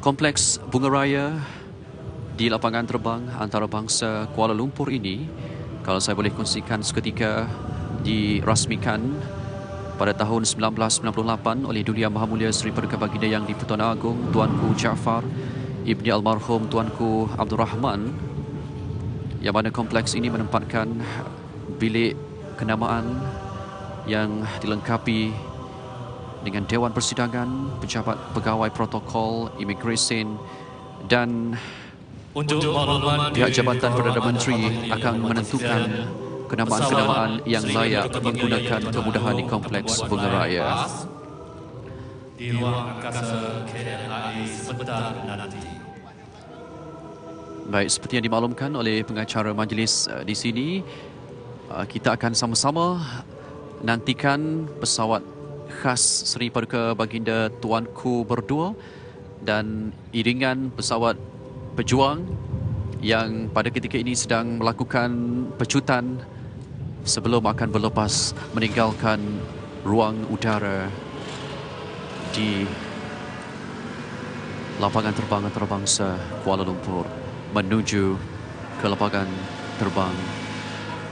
Kompleks Bunga Raya di lapangan terbang antarabangsa Kuala Lumpur ini kalau saya boleh kongsikan seketika dirasmikan pada tahun 1998 oleh Duli Yang Maha Mulia Seri Perdeka Baginda Yang di-Pertuan Agung Tuanku Jaafar Ibni Almarhum Tuanku Abdul Rahman yang mana kompleks ini menempatkan bilik kenamaan yang dilengkapi dengan Dewan Persidangan, pejabat pegawai protokol, imigresen dan untuk pihak jabatan Perdana Menteri akan menentukan kenamaan-kenamaan yang layak menggunakan kemudahan di Kompleks Bunga Raya. Di ruang angkasa KLIA sebentar nanti. Baik, seperti yang dimaklumkan oleh pengacara majlis eh, di sini, eh, kita akan sama-sama nantikan pesawat khas Seri Paduka Baginda Tuanku Berdua dan iringan pesawat pejuang yang pada ketika ini sedang melakukan pecutan sebelum akan berlepas meninggalkan ruang udara di lapangan terbang antarabangsa Kuala Lumpur menuju ke lapangan terbang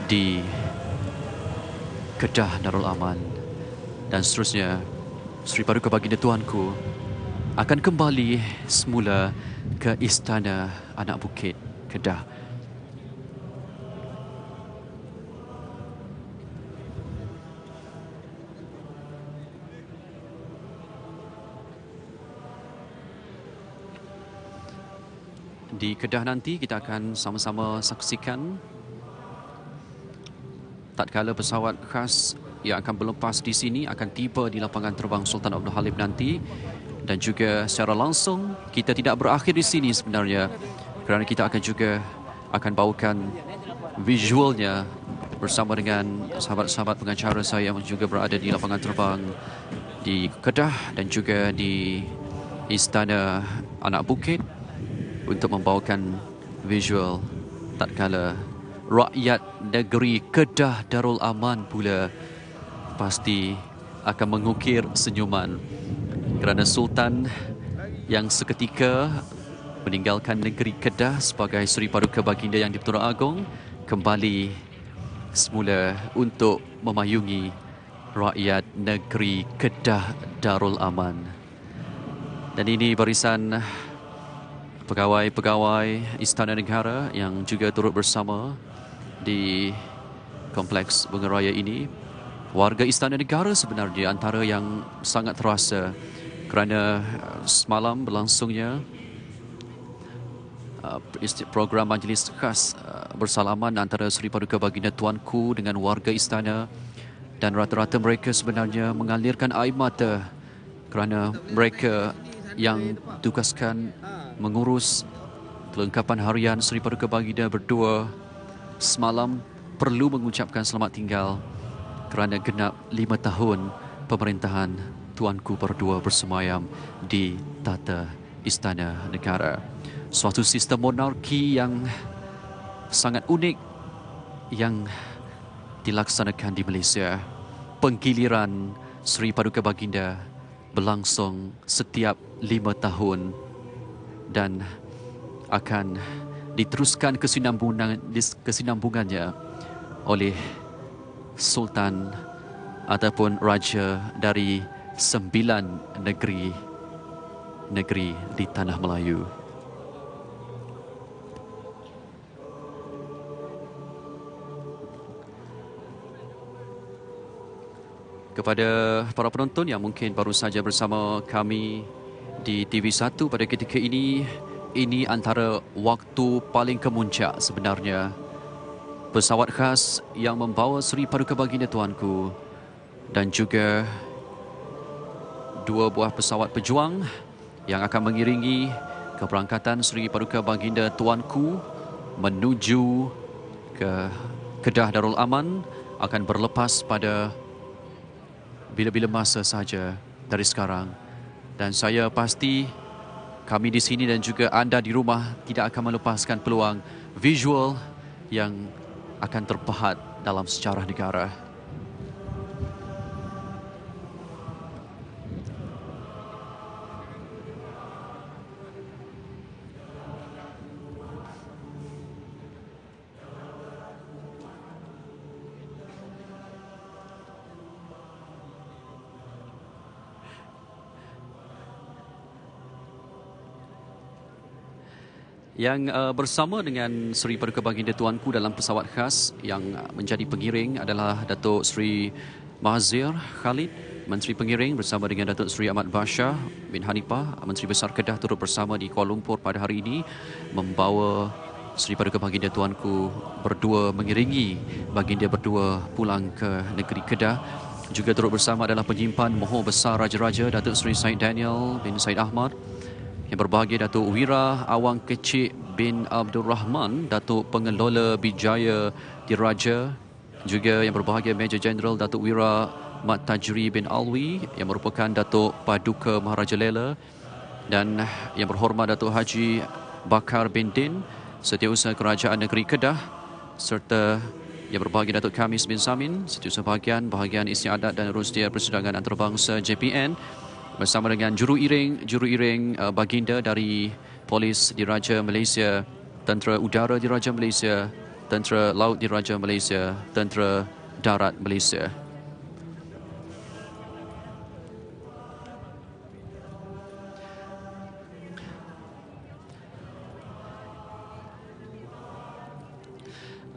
di Kedah Darul Aman dan seterusnya Sri Paduka Baginda Tuanku akan kembali semula ke Istana Anak Bukit Kedah. Di Kedah nanti kita akan sama-sama saksikan tatkala pesawat khas yang akan berlepas di sini akan tiba di lapangan terbang Sultan Abdul Halim nanti dan juga secara langsung kita tidak berakhir di sini sebenarnya kerana kita akan juga akan bawakan visualnya bersama dengan sahabat-sahabat pengacara saya yang juga berada di lapangan terbang di Kedah dan juga di Istana Anak Bukit untuk membawakan visual tak kala rakyat negeri Kedah Darul Aman pula pasti akan mengukir senyuman kerana Sultan yang seketika meninggalkan negeri Kedah sebagai Suri Paduka Baginda Yang di-Pertuan Agong kembali semula untuk memayungi rakyat negeri Kedah Darul Aman. Dan ini barisan pegawai-pegawai Istana Negara yang juga turut bersama di kompleks bunga raya ini warga istana negara sebenarnya antara yang sangat terasa kerana eh, semalam berlangsungnya eh, program majlis khas eh, bersalaman antara Seri Paduka Baginda Tuanku dengan warga istana dan rata-rata mereka sebenarnya mengalirkan air mata kerana mereka yang tugaskan mengurus kelengkapan harian Seri Paduka Baginda berdua semalam perlu mengucapkan selamat tinggal kerana genap lima tahun pemerintahan Tuanku Berdua bersemayam di tata istana negara. Suatu sistem monarki yang sangat unik yang dilaksanakan di Malaysia. Penggiliran Seri Paduka Baginda berlangsung setiap lima tahun dan akan diteruskan kesinambungan, kesinambungannya oleh sultan ataupun raja dari sembilan negeri negeri di tanah Melayu. Kepada para penonton yang mungkin baru saja bersama kami di TV1 pada ketika ini, ini antara waktu paling kemuncak sebenarnya pesawat khas yang membawa Seri Paduka Baginda Tuanku dan juga dua buah pesawat pejuang yang akan mengiringi keberangkatan Seri Paduka Baginda Tuanku menuju ke Kedah Darul Aman akan berlepas pada bila-bila masa saja dari sekarang dan saya pasti kami di sini dan juga anda di rumah tidak akan melepaskan peluang visual yang akan terpahat dalam sejarah negara. yang uh, bersama dengan Seri Paduka Baginda Tuanku dalam pesawat khas yang eh, menjadi pengiring adalah Datuk Seri Mahazir Khalid Menteri Pengiring bersama dengan Datuk Seri Ahmad Basha bin Hanifah Menteri Besar Kedah turut bersama di Kuala Lumpur pada hari ini membawa Seri Paduka Baginda Tuanku berdua mengiringi Baginda berdua pulang ke negeri Kedah juga turut bersama adalah penyimpan Mohor Besar Raja-Raja Datuk Seri Said Daniel bin Said Ahmad yang berbahagia Datuk Wirah Awang Kecik bin Abdul Rahman, Datuk Pengelola Bijaya Diraja. Juga yang berbahagia Major General Datuk Wirah Mat Tajri bin Alwi yang merupakan Datuk Paduka Maharaja Lela dan yang berhormat Datuk Haji Bakar bin Din Setiausaha Kerajaan Negeri Kedah serta yang berbahagia Datuk Kamis bin Samin Setiausaha Bahagian Bahagian Isteri Adat dan Rusdia Persidangan Antarabangsa JPN bersama dengan juru iring juru iring uh, baginda dari polis diraja Malaysia tentera udara diraja Malaysia tentera laut diraja Malaysia tentera darat Malaysia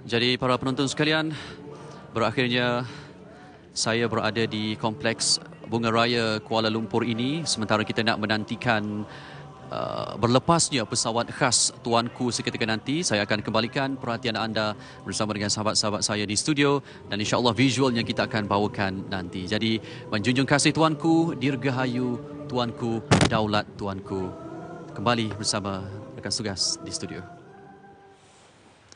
Jadi para penonton sekalian, berakhirnya saya berada di kompleks Bunga Raya Kuala Lumpur ini sementara kita nak menantikan uh, berlepasnya pesawat khas tuanku seketika nanti saya akan kembalikan perhatian anda bersama dengan sahabat-sahabat saya di studio dan insya-Allah visual yang kita akan bawakan nanti. Jadi menjunjung kasih tuanku Dirgahayu tuanku Daulat tuanku kembali bersama rekan tugas di studio.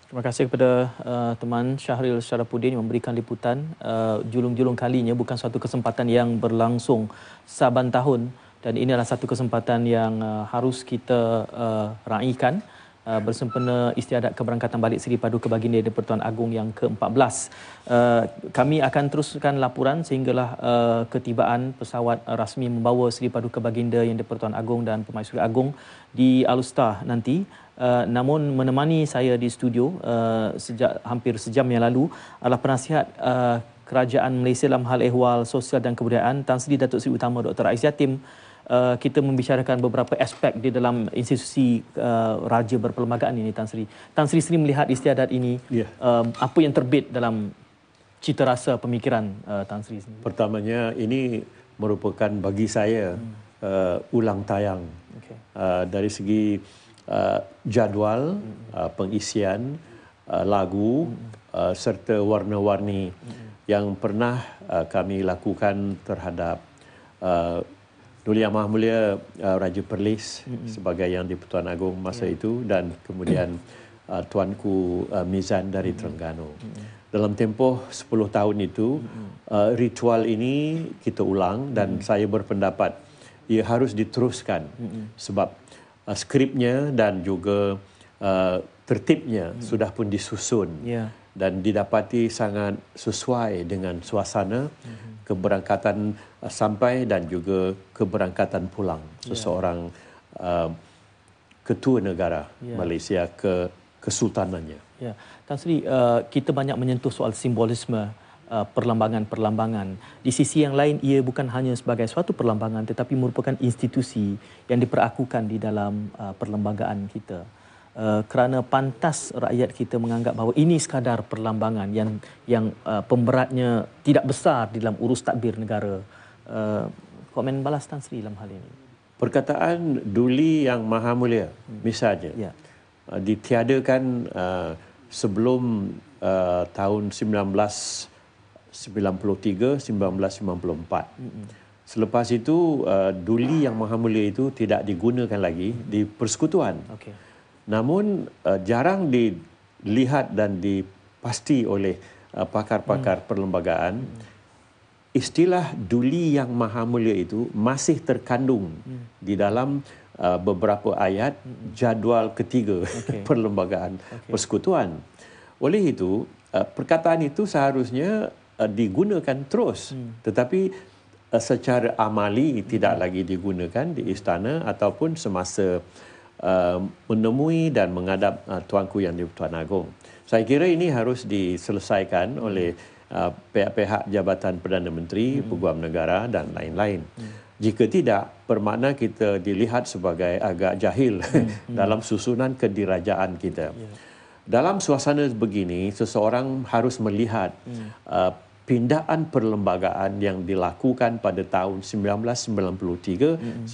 Terima kasih kepada uh, teman Syahril Syarapudin yang memberikan liputan uh, julung-julung kalinya bukan suatu kesempatan yang berlangsung saban tahun dan ini adalah satu kesempatan yang uh, harus kita uh, raikan uh, bersempena istiadat keberangkatan balik Seri Paduka Baginda di Pertuan Agung yang ke-14. Uh, kami akan teruskan laporan sehinggalah uh, ketibaan pesawat rasmi membawa Seri Paduka Baginda yang di Pertuan Agong dan Permaisuri Agung di Alustar nanti. Uh, namun menemani saya di studio uh, sejak hampir sejam yang lalu adalah penasihat uh, kerajaan Malaysia dalam hal ehwal sosial dan kebudayaan Tan Sri Datuk Seri Utama Dr. Aiz Yatim Uh, kita membicarakan beberapa aspek di dalam institusi uh, raja berperlembagaan ini Tan Sri. Tan Sri sendiri melihat istiadat ini yeah. uh, um, apa yang terbit dalam cita rasa pemikiran uh, Tan Sri sendiri. Pertamanya ini merupakan bagi saya hmm. uh, ulang tayang okay. uh, dari segi uh, jadual uh, pengisian uh, lagu uh, serta warna-warni yang pernah uh, kami lakukan terhadap uh, Nuli Amah Mulia uh, Raja Perlis sebagai yang di-Pertuan Agong masa yeah. itu dan kemudian uh, Tuanku uh, Mizan dari hmm. Terengganu. Hmm. Dalam tempoh 10 tahun itu, hmm. uh, ritual ini kita ulang dan saya berpendapat ia harus diteruskan sebab uh, skripnya dan juga uh, tertibnya hmm. sudah pun disusun yeah. dan didapati sangat sesuai dengan suasana hmm. keberangkatan uh, sampai dan juga keberangkatan pulang ya. seseorang uh, ketua negara yeah. Malaysia ke kesultanannya. Ya. Tan Sri, uh, kita banyak menyentuh soal simbolisme Uh, perlambangan-perlambangan. Di sisi yang lain ia bukan hanya sebagai suatu perlambangan tetapi merupakan institusi yang diperakukan di dalam uh, perlembagaan kita. Uh, kerana pantas rakyat kita menganggap bahawa ini sekadar perlambangan yang yang uh, pemberatnya tidak besar di dalam urus takbir negara. Uh, komen balas Tan Sri dalam hal ini. Perkataan duli yang maha mulia hmm. misalnya ya. Yeah. Uh, ditiadakan uh, sebelum uh, tahun 19 1993, 1994. Selepas itu uh, duli yang maha mulia itu tidak digunakan lagi di persekutuan. Okay. Namun uh, jarang dilihat dan dipasti oleh uh, pakar-pakar hmm. perlembagaan mm. istilah duli yang maha mulia itu masih terkandung hmm. di dalam uh, beberapa ayat jadual ketiga okay. perlembagaan okay. persekutuan. Oleh itu, uh, perkataan itu seharusnya Eh, digunakan terus hmm. tetapi uh, secara amali hmm. tidak lagi digunakan di istana ataupun semasa uh, menemui dan menghadap uh, tuanku yang di Tuan Agong. Saya kira ini harus diselesaikan hmm. oleh uh, pihak-pihak Jabatan Perdana Menteri, hmm. Peguam Negara dan lain-lain. Hmm. Jika tidak, bermakna kita dilihat sebagai agak jahil hmm, hmm. dalam susunan kedirajaan kita. Yeah. Dalam suasana begini, seseorang harus melihat hmm. uh, pindaan perlembagaan yang dilakukan pada tahun 1993-1994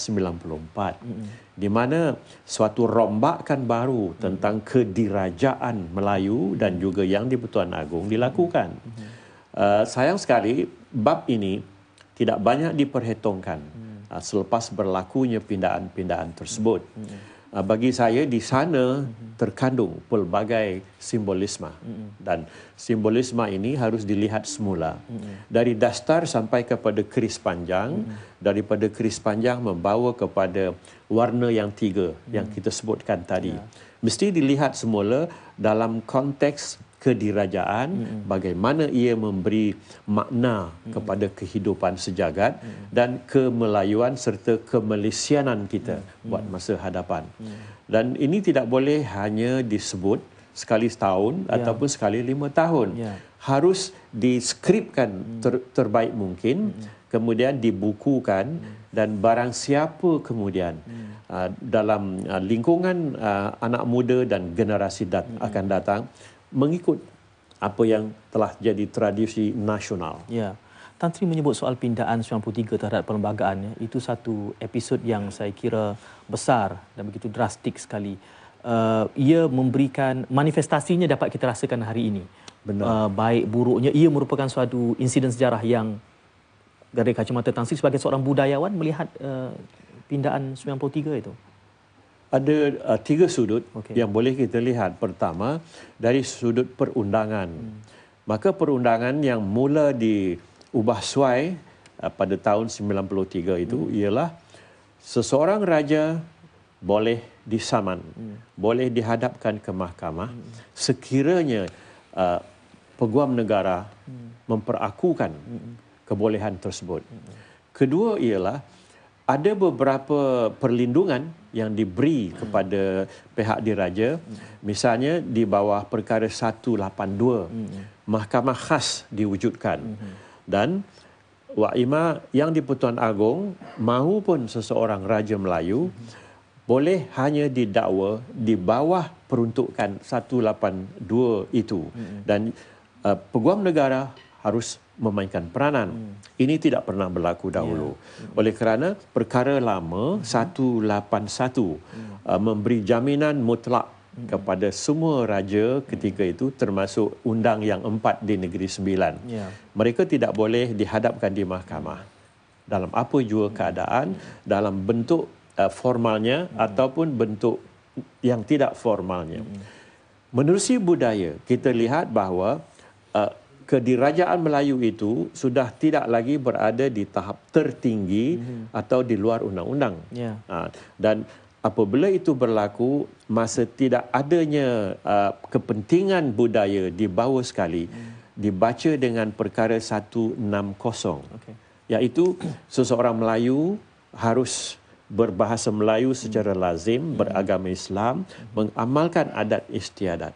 mm-hmm. mm-hmm. di mana suatu rombakan baru tentang mm-hmm. kedirajaan Melayu dan juga yang di Pertuan Agong dilakukan. Mm-hmm. Uh, sayang sekali bab ini tidak banyak diperhitungkan mm-hmm. uh, selepas berlakunya pindaan-pindaan tersebut. Mm-hmm. Ah, bagi saya di sana terkandung pelbagai simbolisme dan simbolisme ini harus dilihat semula dari dasar sampai kepada keris panjang daripada keris panjang membawa kepada warna yang tiga yang kita sebutkan tadi ya. mesti dilihat semula dalam konteks kedirajaan mm-hmm. bagaimana ia memberi makna mm-hmm. kepada kehidupan sejagat mm-hmm. dan kemelayuan serta kemelesianan kita mm-hmm. buat masa hadapan mm-hmm. dan ini tidak boleh hanya disebut sekali setahun yeah. ataupun sekali lima tahun yeah. harus diskripkan ter- terbaik mungkin mm-hmm. kemudian dibukukan mm-hmm. dan barang siapa kemudian mm-hmm. uh, dalam uh, lingkungan uh, anak muda dan generasi dat- mm-hmm. akan datang mengikut apa yang telah jadi tradisi nasional. Ya. Tan Sri menyebut soal pindaan 93 terhadap perlembagaannya itu satu episod yang saya kira besar dan begitu drastik sekali. Uh, ia memberikan manifestasinya dapat kita rasakan hari ini. Benar. Uh, baik buruknya ia merupakan suatu insiden sejarah yang dari kacamata Tan Sri sebagai seorang budayawan melihat uh, pindaan 93 itu ada uh, tiga sudut okay. yang boleh kita lihat. Pertama, dari sudut perundangan. Hmm. Maka perundangan yang mula diubah suai uh, pada tahun 93 itu hmm. ialah seseorang raja boleh disaman, hmm. boleh dihadapkan ke mahkamah hmm. sekiranya uh, peguam negara hmm. memperakukan hmm. kebolehan tersebut. Hmm. Kedua ialah ada beberapa perlindungan hmm yang diberi kepada pihak diraja misalnya di bawah perkara 182 mahkamah khas diwujudkan dan waima yang di Pertuan Agong maupun seseorang raja Melayu boleh hanya didakwa di bawah peruntukan 182 itu dan uh, peguam negara harus memainkan peranan. Hmm. Ini tidak pernah berlaku dahulu. Yeah. Hmm. Oleh kerana perkara lama hmm. 181 hmm. Uh, memberi jaminan mutlak hmm. kepada semua raja ketika hmm. itu termasuk undang yang empat di negeri sembilan. Ya. Mereka tidak boleh dihadapkan di mahkamah. Dalam apa jua keadaan, hmm. dalam bentuk uh, formalnya ya. ataupun bentuk yang tidak formalnya. Menerusi budaya, kita lihat bahawa kedirajaan Melayu itu sudah tidak lagi berada di tahap tertinggi mm-hmm. atau di luar undang-undang. Yeah. Ha, dan apabila itu berlaku, masa tidak adanya uh, kepentingan budaya di bawah sekali, hmm. dibaca dengan perkara 160. Okay. Iaitu seseorang Melayu harus berbahasa Melayu secara lazim, beragama Islam, mengamalkan adat istiadat.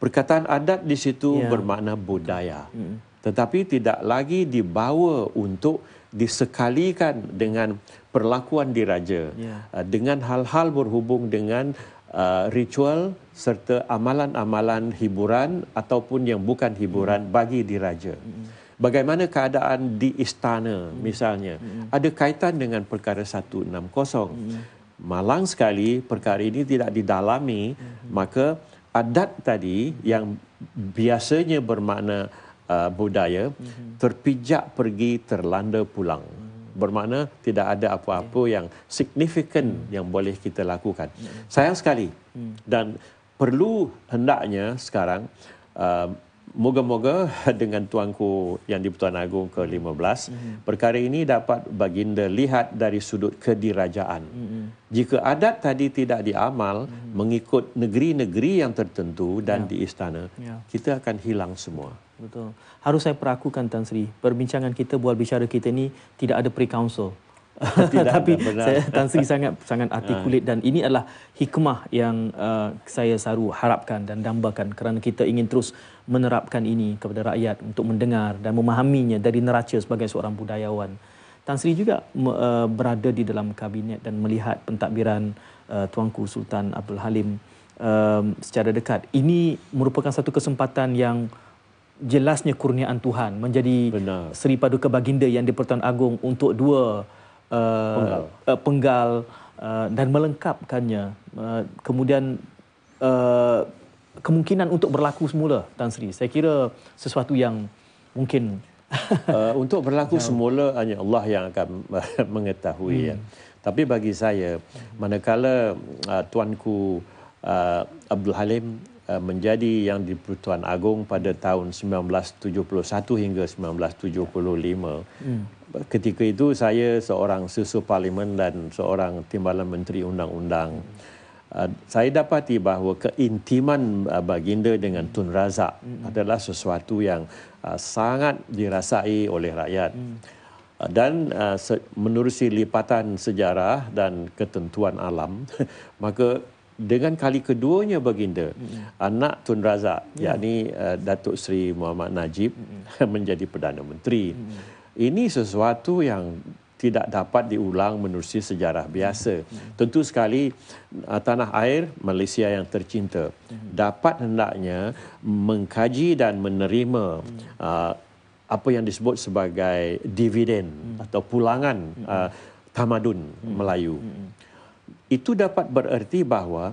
Perkataan adat di situ ya. bermakna budaya. Hmm. Tetapi tidak lagi dibawa untuk disekalikan dengan perlakuan diraja, ya. Uh, dengan hal-hal berhubung dengan uh, ritual serta amalan-amalan hiburan ataupun yang bukan hiburan hmm. bagi diraja. Ya bagaimana keadaan di istana hmm. misalnya hmm. ada kaitan dengan perkara 160 hmm. malang sekali perkara ini tidak didalami hmm. maka adat tadi yang biasanya bermakna uh, budaya hmm. terpijak pergi terlanda pulang bermakna tidak ada apa-apa okay. Ya. yang signifikan hmm. yang boleh kita lakukan. Hmm. Sayang sekali. Hmm. Dan perlu hendaknya sekarang uh, Moga-moga dengan tuanku yang di-Pertuan Agong ke-15, mm-hmm. perkara ini dapat baginda lihat dari sudut kedirajaan. Mm-hmm. Jika adat tadi tidak diamal mm-hmm. mengikut negeri-negeri yang tertentu dan yeah. di istana, yeah. kita akan hilang semua. Betul. Harus saya perakukan Tan Sri, perbincangan kita, buat bicara kita ini tidak ada pre-council. tapi saya Tan Sri sangat sangat artikulat ah. dan ini adalah hikmah yang uh, saya saru harapkan dan dambakan kerana kita ingin terus menerapkan ini kepada rakyat untuk mendengar dan memahaminya dari neraca sebagai seorang budayawan. Tan Sri juga uh, berada di dalam kabinet dan melihat pentadbiran uh, Tuanku Sultan Abdul Halim uh, secara dekat. Ini merupakan satu kesempatan yang jelasnya kurniaan Tuhan menjadi Benar. Seri Paduka Baginda yang di Pertuan Agong untuk dua Eh, penggal, uh, penggal uh, dan melengkapkannya. Uh, kemudian uh, kemungkinan untuk berlaku semula, Tan Sri. Saya kira sesuatu yang mungkin uh, untuk berlaku yeah. semula hanya Allah yang akan mengetahui. Ya. Hmm. Ya. Tapi bagi saya, hmm. manakala uh, Tuanku uh, Abdul Halim menjadi yang di Pertuan Agong pada tahun 1971 hingga 1975, hmm ketika itu saya seorang susu parlimen dan seorang timbalan menteri undang-undang. Ah, saya dapati bahawa keintiman ah, baginda dengan Tun Razak hmm adalah sesuatu yang ah, sangat dirasai oleh rakyat. Mm. dan uh, se- menerusi lipatan sejarah dan ketentuan alam, maka dengan kali keduanya baginda, hmm anak Tun Razak, mm-hmm. yakni Datuk Seri Muhammad Najib, hmm menjadi Perdana Menteri. hmm ini sesuatu yang tidak dapat diulang menerusi sejarah biasa. Tentu sekali uh, tanah air Malaysia yang tercinta dapat hendaknya mengkaji dan menerima uh, apa yang disebut sebagai dividen atau pulangan uh, tamadun Melayu. Itu dapat bererti bahawa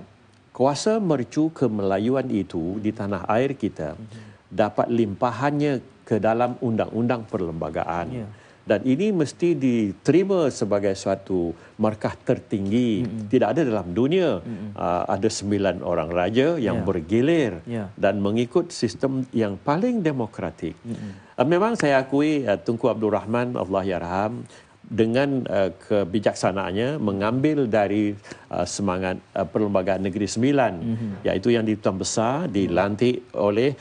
kuasa mercu kemelayuan itu di tanah air kita dapat limpahannya ke dalam undang-undang perlembagaan. Ya. Dan ini mesti diterima sebagai suatu markah tertinggi. Mm-hmm. Tidak ada dalam dunia mm-hmm. uh, ada sembilan orang raja yang yeah. bergilir yeah. dan mengikut sistem yang paling demokratik. Mm-hmm. Uh, memang saya akui uh, Tunku Abdul Rahman, Allah Yarham, dengan uh, kebijaksanaannya mengambil dari uh, semangat uh, perlembagaan negeri sembilan, mm-hmm. iaitu yang dituan besar dilantik oleh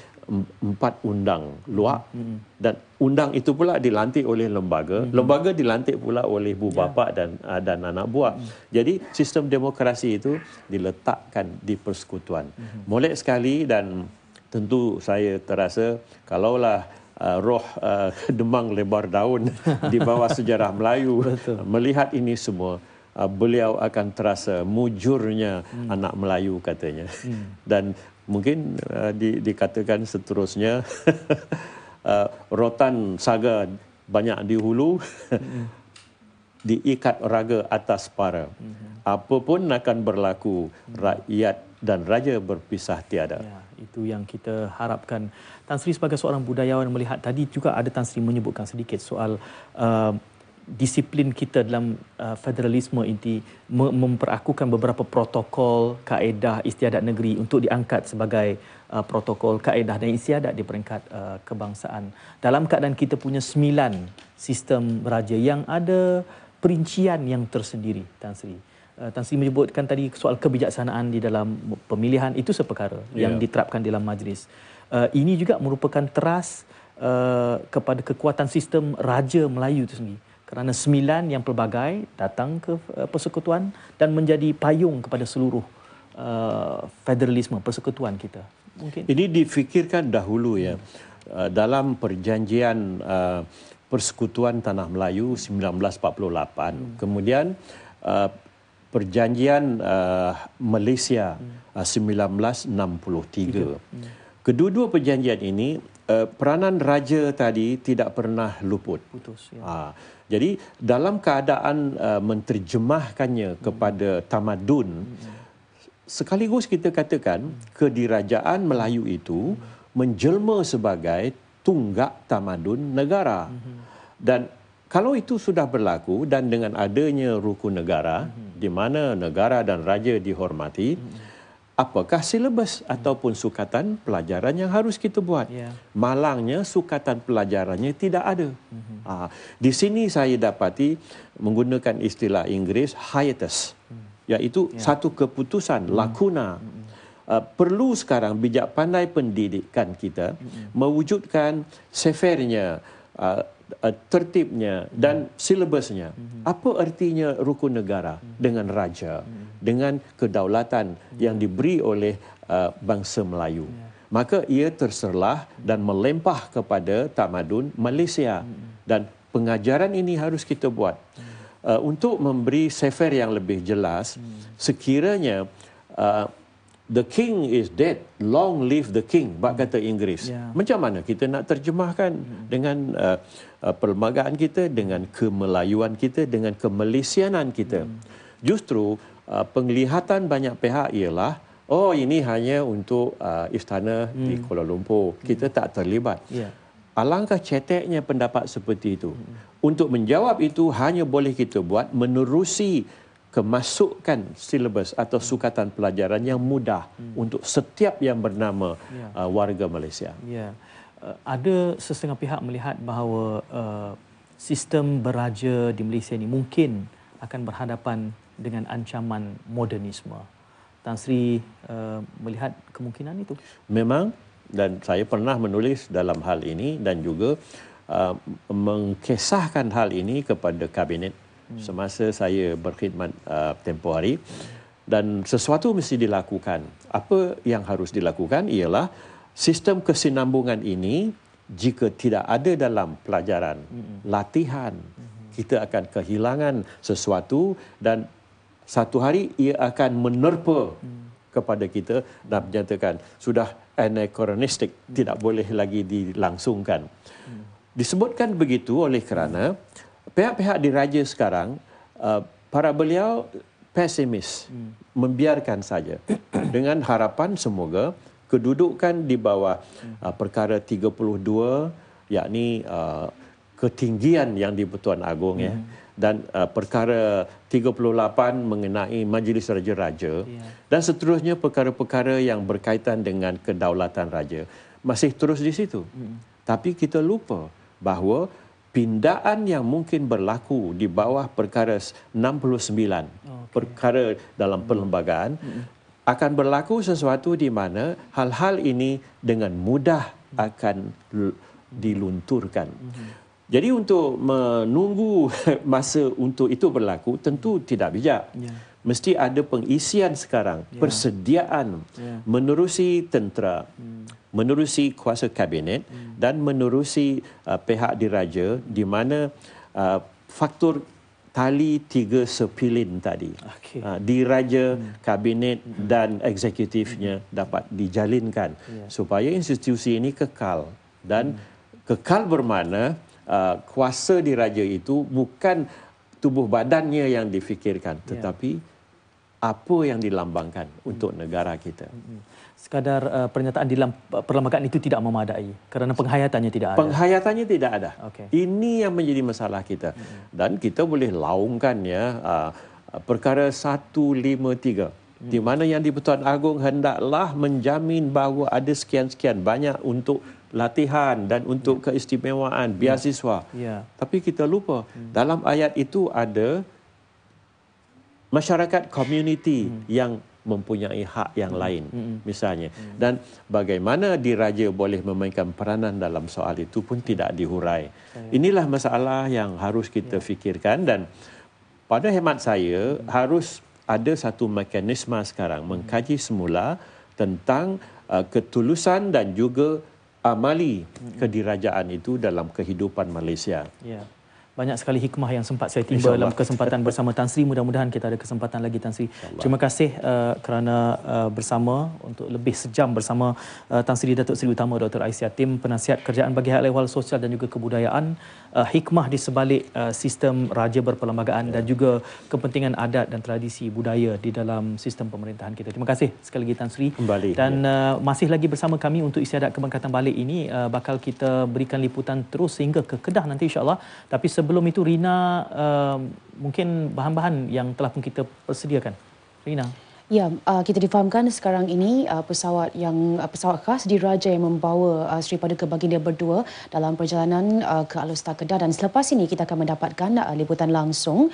empat undang luar hmm. dan undang itu pula dilantik oleh lembaga hmm. lembaga dilantik pula oleh ibu ya. bapa yeah. dan uh, dan anak buah hmm. jadi sistem demokrasi itu diletakkan di persekutuan hmm. molek sekali dan tentu saya terasa kalaulah uh, roh uh, demang lebar daun di bawah sejarah Melayu Betul. melihat ini semua uh, beliau akan terasa mujurnya hmm. anak Melayu katanya hmm. dan mungkin uh, di, dikatakan seterusnya uh, rotan saga banyak di hulu diikat raga atas para apapun akan berlaku rakyat dan raja berpisah tiada ya, itu yang kita harapkan Tan Sri sebagai seorang budayawan melihat tadi juga ada Tan Sri menyebutkan sedikit soal uh, disiplin kita dalam uh, federalisme ini memperakukan beberapa protokol kaedah istiadat negeri untuk diangkat sebagai uh, protokol kaedah dan istiadat di peringkat uh, kebangsaan. Dalam keadaan kita punya sembilan sistem raja yang ada perincian yang tersendiri Tan Sri. Uh, Tan Sri menyebutkan tadi soal kebijaksanaan di dalam pemilihan itu seperkara yang ya. diterapkan dalam majlis. Uh, ini juga merupakan teras uh, kepada kekuatan sistem raja Melayu itu sendiri kerana sembilan yang pelbagai datang ke eh, persekutuan dan menjadi payung kepada seluruh uh, federalisme persekutuan kita. Mungkin ini difikirkan dahulu ya hmm. dalam perjanjian uh, persekutuan tanah Melayu 1948 hmm. kemudian uh, perjanjian uh, Malaysia hmm. 1963. Hmm. Kedua-dua perjanjian ini Eh, peranan raja tadi tidak pernah luput. Putus, ya. Ha, jadi dalam keadaan uh, menterjemahkannya hmm. kepada tamadun, hmm. sekaligus kita katakan hmm. kedirajaan Melayu itu hmm. menjelma sebagai tunggak tamadun negara. Hmm. Dan kalau itu sudah berlaku dan dengan adanya rukun negara, hmm. di mana negara dan raja dihormati, hmm apakah silabus hmm. ataupun sukatan pelajaran yang harus kita buat. Yeah. Malangnya sukatan pelajarannya tidak ada. Hmm. Ha, di sini saya dapati menggunakan istilah Inggeris hiatus. Hmm. Iaitu yeah. satu keputusan, hmm. lakuna. Hmm. Uh, perlu sekarang bijak pandai pendidikan kita hmm. hmm. mewujudkan sefernya, uh, uh, tertibnya dan hmm. silabusnya. Hmm. Apa artinya rukun negara hmm. dengan raja? Hmm dengan kedaulatan yang diberi oleh uh, bangsa Melayu. Ya. Maka ia terserlah dan melempah kepada tamadun Malaysia. Hmm. Dan pengajaran ini harus kita buat. Hmm. Uh, untuk memberi sefer yang lebih jelas, hmm. sekiranya uh, the king is dead, long live the king, bak kata Inggeris. Yeah. Macam mana kita nak terjemahkan dengan uh, uh, perlembagaan kita, dengan kemelayuan kita, dengan kemelisianan kita. Justru Ah, penglihatan banyak pihak ialah oh ini hanya untuk uh, istana hmm. di Kuala Lumpur. Kita hmm. tak terlibat. Yeah. Alangkah ceteknya pendapat seperti itu. Hmm. Untuk menjawab itu hanya boleh kita buat menerusi kemasukan silabus atau hmm. sukatan pelajaran yang mudah hmm. untuk setiap yang bernama ya. uh, warga Malaysia. Ya. Uh, ada sesetengah pihak melihat bahawa uh, sistem beraja di Malaysia ini mungkin akan berhadapan dengan ancaman modernisme. Tan Sri uh, melihat kemungkinan itu? Memang dan saya pernah menulis dalam hal ini dan juga uh, mengkisahkan hal ini kepada kabinet hmm. semasa saya berkhidmat uh, tempoh hari dan sesuatu mesti dilakukan. Apa yang harus dilakukan ialah sistem kesinambungan ini jika tidak ada dalam pelajaran, hmm. latihan, hmm. kita akan kehilangan sesuatu dan satu hari ia akan menerpa hmm. kepada kita dan menyatakan sudah anachronistic hmm. tidak boleh lagi dilangsungkan. Hmm. Disebutkan begitu oleh kerana pihak-pihak diraja sekarang uh, para beliau pesimis hmm. membiarkan saja dengan harapan semoga kedudukan di bawah uh, perkara 32 yakni uh, ketinggian yang di-Pertuan Agung hmm. ya dan uh, perkara 38 mengenai Majlis Raja-Raja yeah. dan seterusnya perkara-perkara yang berkaitan dengan kedaulatan raja masih terus di situ. Mm. Tapi kita lupa bahawa pindaan yang mungkin berlaku di bawah perkara 69 oh, okay. perkara dalam perlembagaan mm. akan berlaku sesuatu di mana hal-hal ini dengan mudah akan dilunturkan. Mm-hmm. Jadi untuk menunggu masa untuk itu berlaku tentu tidak bijak. Yeah. Mesti ada pengisian sekarang, yeah. persediaan yeah. menerusi tentera, mm. menerusi kuasa kabinet mm. dan menerusi uh, pihak diraja hmm. di mana uh, faktor tali tiga sepilin tadi. Okay. Uh, diraja, mm. kabinet mm. dan eksekutifnya mm. dapat dijalinkan yeah. supaya institusi ini kekal dan mm. kekal bermakna Uh, kuasa diraja itu bukan tubuh badannya yang difikirkan ya. tetapi yeah. apa yang dilambangkan mm. untuk negara kita. Hmm, hmm. Sekadar uh, pernyataan di dalam perlembagaan itu tidak memadai kerana penghayatannya tidak ada. Penghayatannya tidak ada. Okay. Ini yang menjadi masalah kita. Mm. Dan kita boleh laungkan ya uh, perkara 153 di mana yang di Pertuan Agong hendaklah menjamin bahawa ada sekian-sekian banyak untuk latihan dan untuk ya. keistimewaan biasiswa. Ya. Ya. Tapi kita lupa hmm. dalam ayat itu ada masyarakat community hmm. yang mempunyai hak yang hmm. lain hmm. hmm. misalnya hmm. dan bagaimana diraja boleh memainkan peranan dalam soal itu pun tidak dihurai. Inilah masalah yang harus kita ya. fikirkan dan pada hemat saya hmm. harus ada satu mekanisme sekarang hmm. mengkaji semula tentang uh, ketulusan dan juga amali kedirajaan itu dalam kehidupan Malaysia. Yeah banyak sekali hikmah yang sempat saya timba dalam kesempatan bersama Tan Sri. Mudah-mudahan kita ada kesempatan lagi Tan Sri. Terima kasih uh, kerana uh, bersama untuk lebih sejam bersama uh, Tan Sri Datuk Seri Utama Dr. Aisyah Tim, Penasihat Kerjaan bagi Hal Ehwal Sosial dan juga Kebudayaan. Uh, hikmah di sebalik uh, sistem raja berperlembagaan ya. dan juga kepentingan adat dan tradisi budaya di dalam sistem pemerintahan kita. Terima kasih sekali lagi Tan Sri. Kembali. Ya. Dan ya. uh, masih lagi bersama kami untuk istiadat kebangkatan balik ini uh, bakal kita berikan liputan terus sehingga ke Kedah nanti insyaAllah. Tapi sebelum itu Rina uh, mungkin bahan-bahan yang telah pun kita persediakan. Rina. Ya, uh, kita difahamkan sekarang ini uh, pesawat yang uh, pesawat khas diraja yang membawa Sri Paduka Baginda berdua dalam perjalanan ke Alustar Kedah dan selepas ini kita akan mendapatkan liputan langsung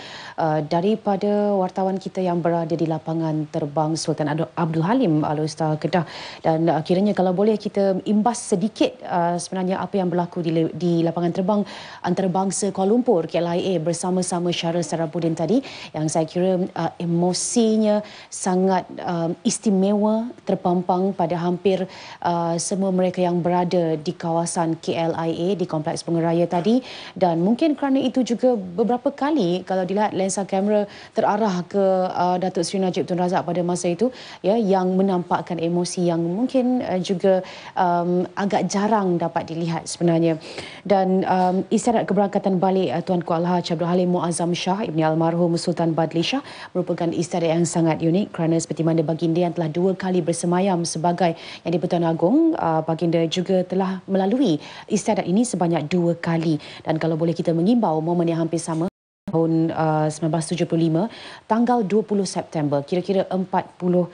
daripada wartawan kita yang berada di lapangan terbang Sultan Abdul Halim Alustar Kedah dan kiranya kalau boleh kita imbas sedikit sebenarnya apa yang berlaku di lapangan terbang antarabangsa Kuala Lumpur KLIA bersama-sama Syarul Sarapudin tadi yang saya kira emosinya sangat sangat um, istimewa terpampang pada hampir uh, semua mereka yang berada di kawasan KLIA di kompleks pengeraya tadi dan mungkin kerana itu juga beberapa kali kalau dilihat lensa kamera terarah ke uh, Datuk Seri Najib Tun Razak pada masa itu ya yang menampakkan emosi yang mungkin uh, juga um, agak jarang dapat dilihat sebenarnya dan um, isyarat keberangkatan balik uh, Tuan Kuala Haji Abdul Halim Muazzam Shah Ibni Almarhum Sultan Badli Shah merupakan istirahat yang sangat unik kerana sempurna seperti mana baginda yang telah dua kali bersemayam sebagai yang di-Pertuan Agong, uh, baginda juga telah melalui istiadat ini sebanyak dua kali. Dan kalau boleh kita mengimbau momen yang hampir sama, tahun uh, 1975 tanggal 20 September kira-kira 41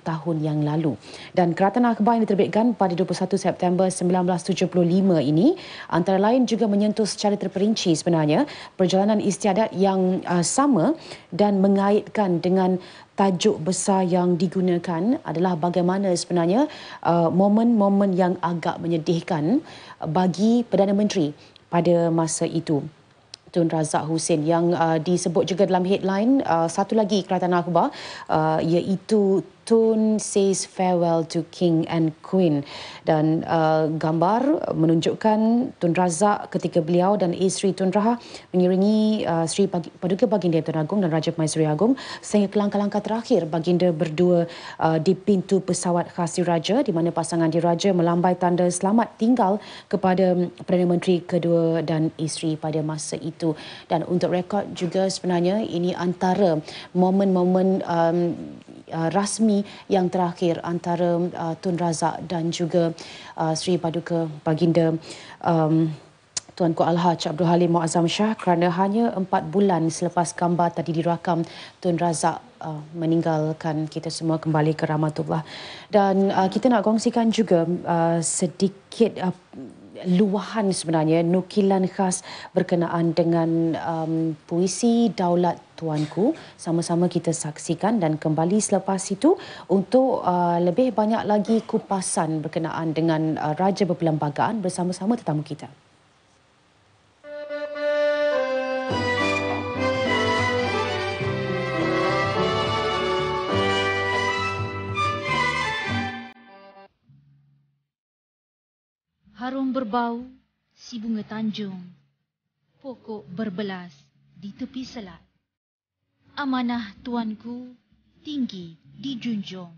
tahun yang lalu dan keratan akhbar yang diterbitkan pada 21 September 1975 ini antara lain juga menyentuh secara terperinci sebenarnya perjalanan istiadat yang uh, sama dan mengaitkan dengan tajuk besar yang digunakan adalah bagaimana sebenarnya uh, momen-momen uh, yang agak menyedihkan uh, bagi Perdana Menteri pada masa itu. Tun Razak Hussein yang uh, disebut juga dalam headline uh, satu lagi Kerajaan Akhbar uh, iaitu kartun says farewell to king and queen dan uh, gambar menunjukkan Tun Razak ketika beliau dan isteri Tun Raha mengiringi uh, Sri Paduka Baginda Tun Agong dan Raja Permaisuri Agong sehingga ke langkah-langkah terakhir baginda berdua uh, di pintu pesawat khas Raja di mana pasangan diraja melambai tanda selamat tinggal kepada Perdana Menteri kedua dan isteri pada masa itu dan untuk rekod juga sebenarnya ini antara momen-momen um, uh, rasmi yang terakhir antara uh, Tun Razak dan juga uh, Sri Paduka Baginda um, Tuanku Alhaj Abdul Halim Muazzam Shah kerana hanya empat bulan selepas gambar tadi dirakam Tun Razak Uh, meninggalkan kita semua kembali ke Ramadullah dan uh, kita nak kongsikan juga uh, sedikit uh, luahan sebenarnya nukilan khas berkenaan dengan um, puisi Daulat Tuanku. Sama-sama kita saksikan dan kembali selepas itu untuk uh, lebih banyak lagi kupasan berkenaan dengan uh, Raja Berperlembagaan bersama-sama tetamu kita. Harum berbau si bunga tanjung. Pokok berbelas di tepi selat. Amanah tuanku tinggi dijunjung.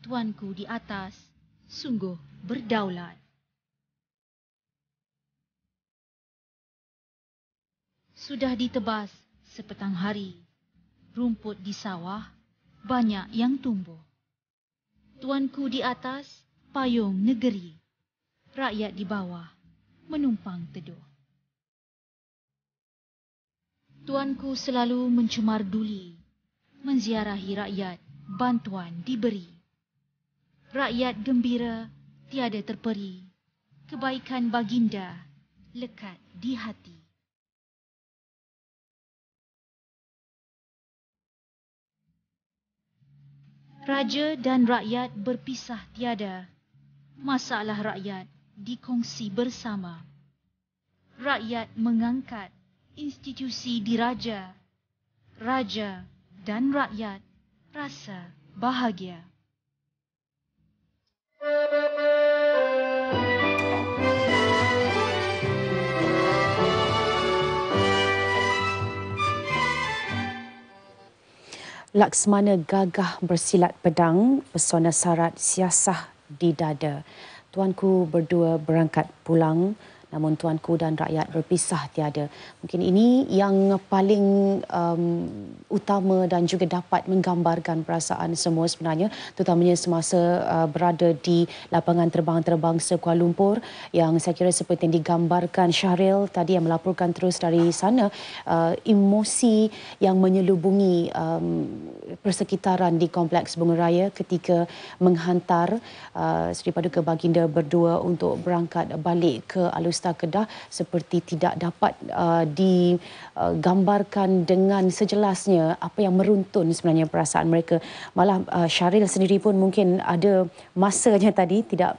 Tuanku di atas sungguh berdaulat. Sudah ditebas sepetang hari. Rumput di sawah banyak yang tumbuh. Tuanku di atas payung negeri rakyat di bawah menumpang teduh. Tuanku selalu mencumar duli, menziarahi rakyat, bantuan diberi. Rakyat gembira, tiada terperi, kebaikan baginda lekat di hati. Raja dan rakyat berpisah tiada, masalah rakyat dikongsi bersama. Rakyat mengangkat institusi diraja. Raja dan rakyat rasa bahagia. Laksmana gagah bersilat pedang, pesona sarat siasah di dada tuanku berdua berangkat pulang namun tuanku dan rakyat berpisah tiada. Mungkin ini yang paling um, utama dan juga dapat menggambarkan perasaan semua sebenarnya terutamanya semasa uh, berada di lapangan terbang-terbang Kuala Lumpur yang saya kira seperti yang digambarkan Syahril tadi yang melaporkan terus dari sana uh, emosi yang menyelubungi um, persekitaran di kompleks Bunga Raya ketika menghantar uh, Sri Paduka Baginda berdua untuk berangkat balik ke Alustra Universiti Kedah seperti tidak dapat uh, digambarkan dengan sejelasnya apa yang meruntun sebenarnya perasaan mereka. Malah uh, Syaril sendiri pun mungkin ada masanya tadi tidak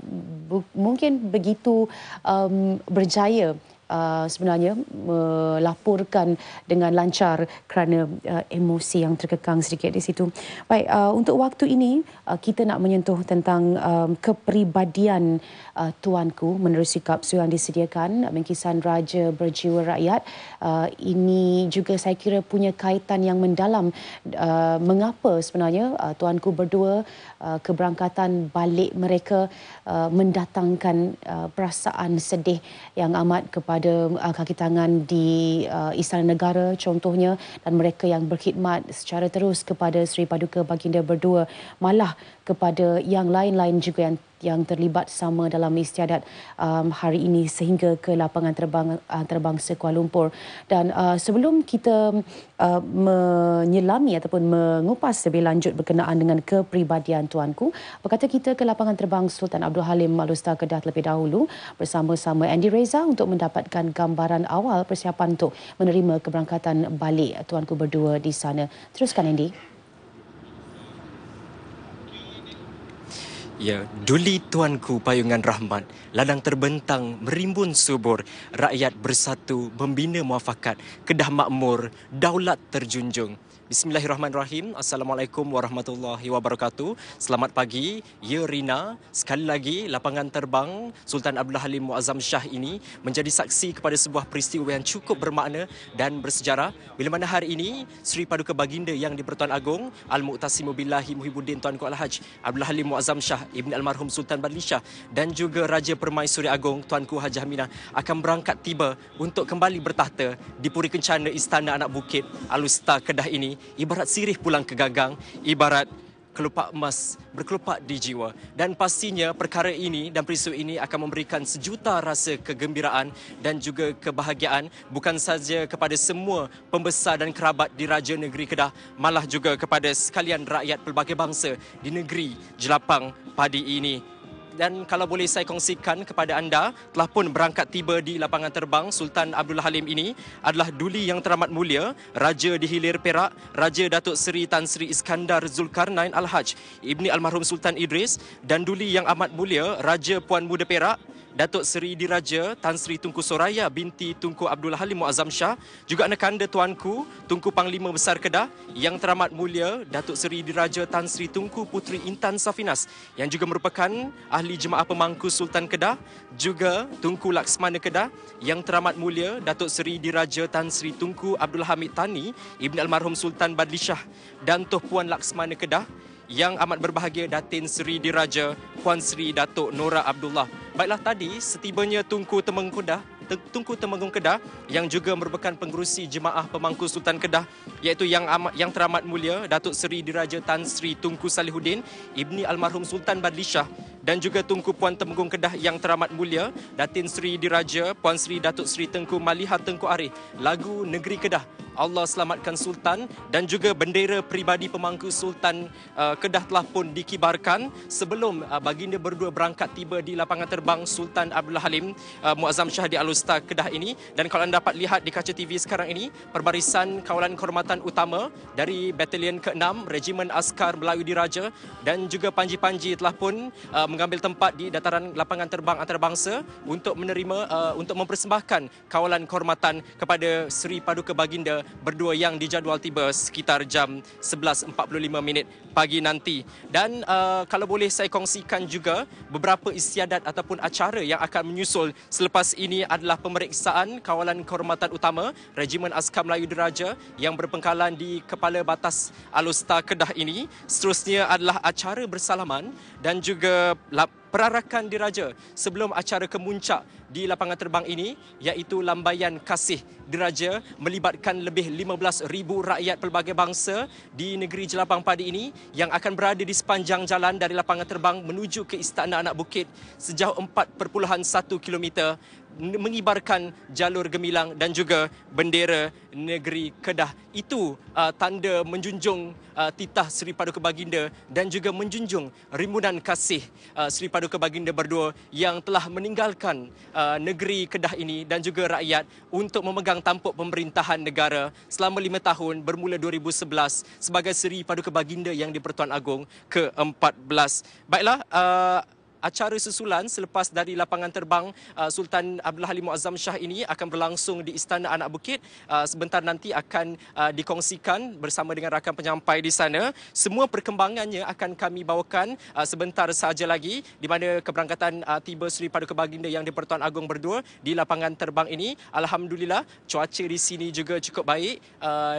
mungkin begitu um, berjaya uh, sebenarnya melaporkan dengan lancar kerana uh, emosi yang terkekang sedikit di situ. Baik, uh, untuk waktu ini uh, kita nak menyentuh tentang um, kepribadian uh, tuanku menerusi kapsul yang disediakan mengkisan raja berjiwa rakyat. Uh, ini juga saya kira punya kaitan yang mendalam uh, mengapa sebenarnya uh, tuanku berdua uh, keberangkatan balik mereka uh, mendatangkan uh, perasaan sedih yang amat kepada kepada uh, kaki tangan di uh, istana negara contohnya dan mereka yang berkhidmat secara terus kepada Sri Paduka Baginda berdua malah kepada yang lain-lain juga yang yang terlibat sama dalam istiadat um, hari ini sehingga ke lapangan terbang antarabangsa uh, Kuala Lumpur. Dan uh, sebelum kita uh, menyelami ataupun mengupas lebih lanjut berkenaan dengan kepribadian tuanku, berkata kita ke lapangan terbang Sultan Abdul Halim Malusta Kedah terlebih dahulu bersama-sama Andy Reza untuk mendapatkan gambaran awal persiapan untuk menerima keberangkatan balik tuanku berdua di sana. Teruskan Andy. Ya, duli tuanku payungan rahmat, ladang terbentang merimbun subur, rakyat bersatu membina muafakat, kedah makmur, daulat terjunjung. Bismillahirrahmanirrahim. Assalamualaikum warahmatullahi wabarakatuh. Selamat pagi, Ya Rina. Sekali lagi, lapangan terbang Sultan Abdul Halim Muazzam Shah ini menjadi saksi kepada sebuah peristiwa yang cukup bermakna dan bersejarah. Bila mana hari ini, Sri Paduka Baginda yang di-Pertuan Agong, Al-Muqtasimu Billahi Muhyibuddin Tuan al haj Abdul Halim Muazzam Shah ibni almarhum Sultan Badlishah dan juga Raja Permaisuri Agong Tuanku Haji Aminah akan berangkat tiba untuk kembali bertahta di Puri Kencana Istana Anak Bukit Alustar Kedah ini ibarat sirih pulang ke gagang ibarat kelopak emas berkelopak di jiwa dan pastinya perkara ini dan peristiwa ini akan memberikan sejuta rasa kegembiraan dan juga kebahagiaan bukan saja kepada semua pembesar dan kerabat di Raja Negeri Kedah malah juga kepada sekalian rakyat pelbagai bangsa di negeri Jelapang padi ini dan kalau boleh saya kongsikan kepada anda telah pun berangkat tiba di lapangan terbang Sultan Abdul Halim ini adalah duli yang teramat mulia raja di hilir Perak raja Datuk Seri Tan Sri Iskandar Zulkarnain Al-Haj ibni almarhum Sultan Idris dan duli yang amat mulia raja puan muda Perak Datuk Seri Diraja Tan Sri Tunku Soraya binti Tunku Abdul Halim Muazzam Shah juga nekanda tuanku Tunku Panglima Besar Kedah yang teramat mulia Datuk Seri Diraja Tan Sri Tunku Puteri Intan Safinas yang juga merupakan ahli jemaah pemangku Sultan Kedah juga Tunku Laksmana Kedah yang teramat mulia Datuk Seri Diraja Tan Sri Tunku Abdul Hamid Tani ibn almarhum Sultan Badlishah dan Tuh Puan Laksmana Kedah yang amat berbahagia Datin Seri Diraja Puan Seri Datuk Nora Abdullah. Baiklah tadi setibanya Tungku Temenggung Kedah, Tungku Temenggung Kedah yang juga merupakan pengurusi jemaah pemangku Sultan Kedah iaitu yang amat yang teramat mulia Datuk Seri Diraja Tan Sri Tungku Salihuddin ibni almarhum Sultan Badlishah dan juga Tungku Puan Temenggung Kedah yang teramat mulia Datin Seri Diraja Puan Seri Datuk Seri Tengku Maliha Tengku Arif lagu Negeri Kedah Allah Selamatkan Sultan dan juga bendera peribadi pemangku Sultan uh, Kedah telah pun dikibarkan sebelum uh, baginda berdua berangkat tiba di lapangan terbang Sultan Abdul Halim uh, Muazzam Shah di Alustar Kedah ini dan kalau anda dapat lihat di kaca TV sekarang ini perbarisan kawalan kehormatan utama dari Batalion ke-6 Regimen Askar Melayu Diraja dan juga panji-panji telah pun uh, mengambil tempat di dataran lapangan terbang antarabangsa untuk menerima uh, untuk mempersembahkan kawalan kehormatan kepada Seri Paduka Baginda berdua yang dijadual tiba sekitar jam 11.45 minit pagi nanti. Dan uh, kalau boleh saya kongsikan juga beberapa istiadat ataupun acara yang akan menyusul selepas ini adalah pemeriksaan kawalan kehormatan utama Regimen Askar Melayu Deraja yang berpengkalan di kepala batas Alustar Kedah ini. Seterusnya adalah acara bersalaman dan juga perarakan diraja sebelum acara kemuncak di lapangan terbang ini iaitu lambaian kasih diraja melibatkan lebih 15,000 rakyat pelbagai bangsa di negeri Jelapang Padi ini yang akan berada di sepanjang jalan dari lapangan terbang menuju ke Istana Anak Bukit sejauh 4.1 km mengibarkan jalur gemilang dan juga bendera negeri Kedah. Itu uh, tanda menjunjung uh, titah Seri Paduka Baginda dan juga menjunjung rimbunan kasih uh, Seri Paduka Baginda berdua yang telah meninggalkan uh, negeri Kedah ini dan juga rakyat untuk memegang tampuk pemerintahan negara selama lima tahun bermula 2011 sebagai Seri Paduka Baginda yang di-Pertuan Agong ke-14. Baiklah, uh, acara susulan selepas dari lapangan terbang uh, Sultan Abdullah Halim Azam Shah ini akan berlangsung di Istana Anak Bukit uh, sebentar nanti akan uh, dikongsikan bersama dengan rakan penyampai di sana semua perkembangannya akan kami bawakan sebentar sahaja lagi di mana keberangkatan tiba Sri Paduka Baginda yang di-Pertuan Agong berdua di lapangan terbang ini alhamdulillah cuaca di sini juga cukup baik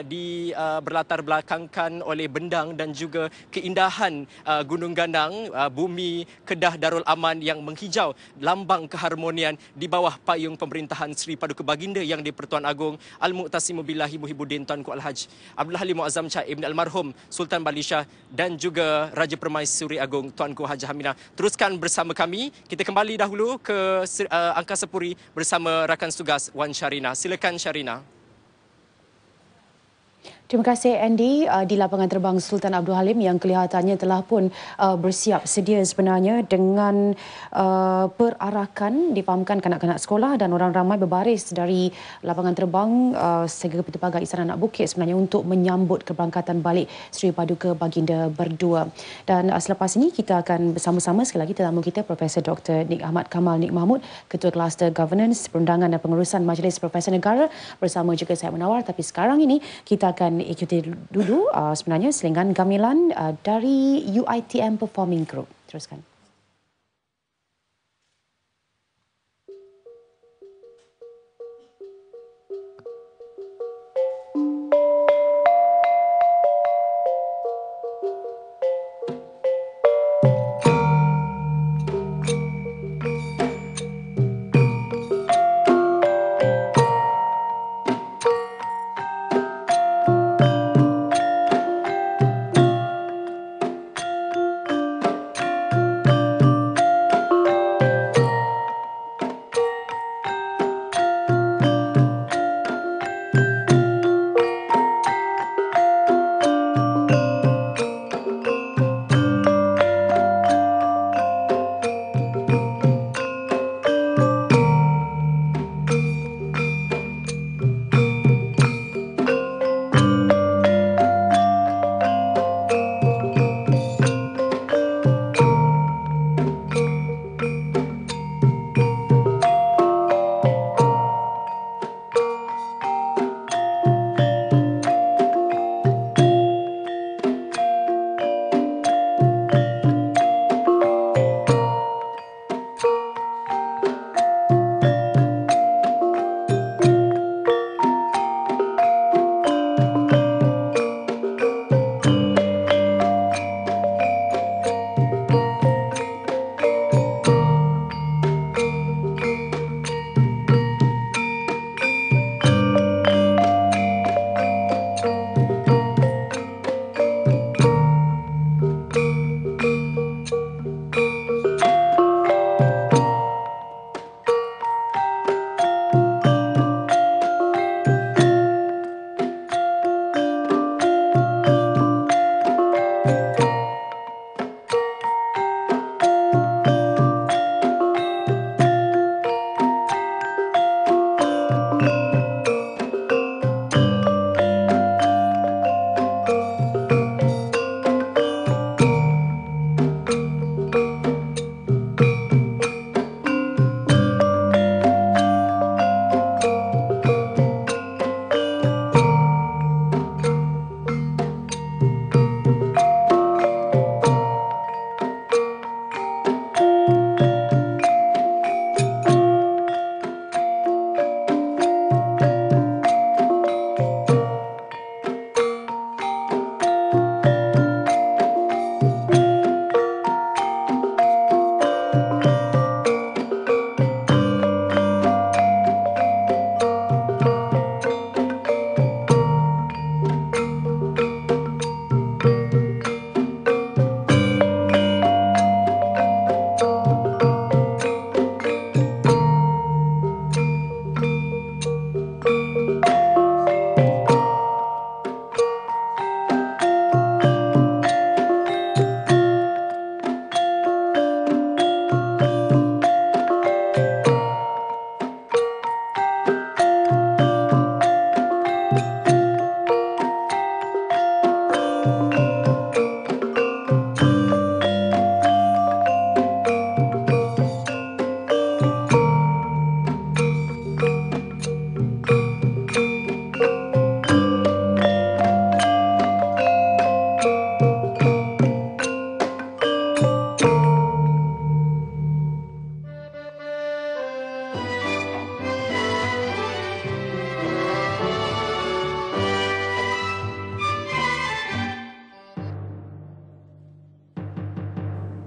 di berlatar belakangkan oleh bendang dan juga keindahan Gunung Gandang bumi Kedah Darul Darul Aman yang menghijau lambang keharmonian di bawah payung pemerintahan Sri Paduka Baginda yang di Pertuan Agong Al-Muqtasimu Billahi Muhibuddin Tuanku Al-Haj Abdul Halim Muazzam Shah Ibn Almarhum Sultan Balisha dan juga Raja Permaisuri Agong Tuan Tuanku Haji Hamina. Teruskan bersama kami. Kita kembali dahulu ke uh, Angkasa Puri bersama rakan tugas Wan Sharina. Silakan Sharina. Terima kasih Andy uh, di lapangan terbang Sultan Abdul Halim yang kelihatannya telah pun uh, bersiap sedia sebenarnya dengan uh, perarakan dipahamkan kanak-kanak sekolah dan orang ramai berbaris dari lapangan terbang segera pintu pagar Istana Anak Bukit sebenarnya untuk menyambut keberangkatan balik Sri Paduka Baginda Berdua. Dan selepas ini kita akan bersama-sama sekali lagi tetamu kita Profesor Dr. Nik Ahmad Kamal Nik Mahmud, Ketua Kluster Governance, Perundangan dan Pengurusan Majlis Profesor Negara bersama juga saya menawar tapi sekarang ini kita akan ikuti dulu uh, sebenarnya selingan gamelan uh, dari UITM Performing Group. Teruskan.